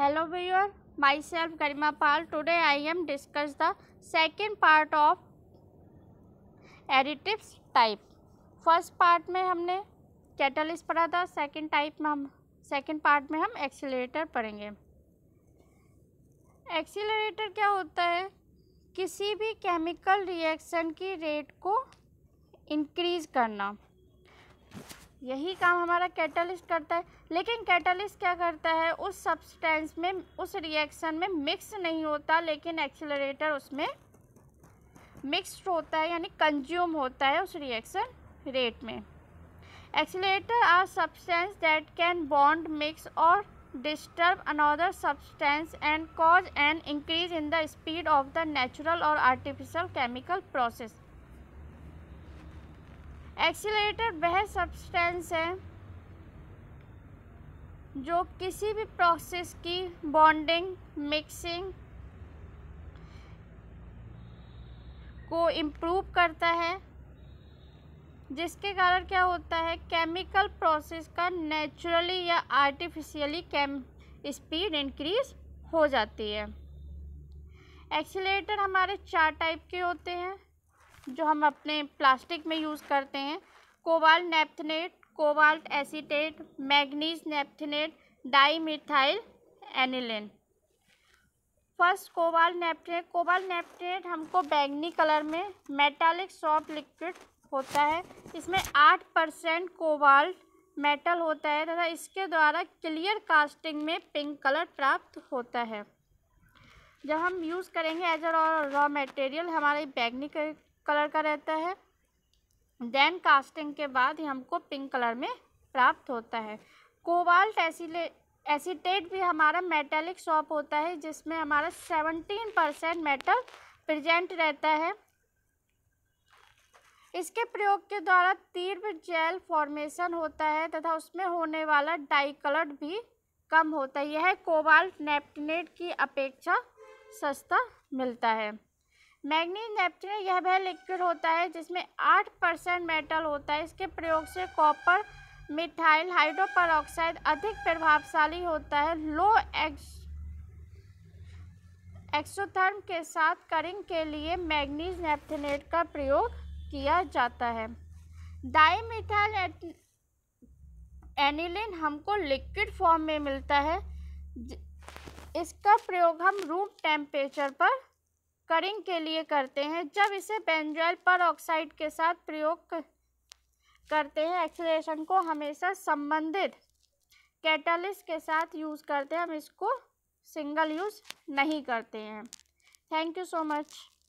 hello viewer myself Garima Pal today I am discuss the second part of additive type first part में हमने catalyst पढ़ा था second type में हम second part में हम एक्सीटर पढ़ेंगे एक्सीटर क्या होता है किसी भी केमिकल रिएक्शन की रेट को इंक्रीज करना यही काम हमारा कैटलिस्ट करता है लेकिन कैटलिस्ट क्या करता है उस सब्सटेंस में उस रिएक्शन में मिक्स नहीं होता लेकिन एक्सीलरेटर उसमें मिक्सड होता है यानी कंज्यूम होता है उस रिएक्शन रेट में exciter are substance that can bond mix or disturb another substance and cause and increase in the speed of the natural or artificial chemical process exciter वह substance है जो किसी भी प्रोसेस की बॉन्डिंग मिक्सिंग को improve करता है जिसके कारण क्या होता है केमिकल प्रोसेस का नेचुरली या आर्टिफिशियली कैम स्पीड इंक्रीज हो जाती है एक्सीटर हमारे चार टाइप के होते हैं जो हम अपने प्लास्टिक में यूज़ करते हैं cobalt naphthenate cobalt acetate manganese naphthenate dimethyl aniline first cobalt naphthenate cobalt naphthenate हमको बैंगनी कलर में मेटालिक सॉफ्ट लिक्विड होता है इसमें आठ परसेंट कोबाल्ट मेटल होता है तथा इसके द्वारा क्लियर कास्टिंग में पिंक कलर प्राप्त होता है जब हम यूज़ करेंगे एज अ रॉ मटेरियल हमारे बैगनी कलर का रहता है देन कास्टिंग के बाद ही हमको पिंक कलर में प्राप्त होता है कोबाल्ट एसिले एसीटेट भी हमारा मेटेलिक सॉप होता है जिसमें हमारा सेवनटीन परसेंट मेटल प्रजेंट रहता है इसके प्रयोग के द्वारा तीव्र जेल फॉर्मेशन होता है तथा उसमें होने वाला डाई कलर भी कम होता है यह कोबाल्ट नेप्टनेट की अपेक्षा सस्ता मिलता है मैग्नीज नेपच्यून यह वह लिक्विड होता है जिसमें आठ परसेंट मेटल होता है इसके प्रयोग से कॉपर मिथाइल हाइड्रोपरऑक्साइड अधिक प्रभावशाली होता है लो एक्स एक्सोथर्म के साथ करिंग के लिए मैग्नीज नेपथनेट का प्रयोग किया जाता है मिठाइल एनिलिन हमको लिक्विड फॉर्म में मिलता है इसका प्रयोग हम रूम टेम्परेचर पर करिंग के लिए करते हैं जब इसे बेंजोइल ऑक्साइड के साथ प्रयोग करते हैं एक्सलेशन को हमेशा संबंधित कैटलिस्ट के साथ यूज़ करते हैं हम इसको सिंगल यूज़ नहीं करते हैं थैंक यू सो मच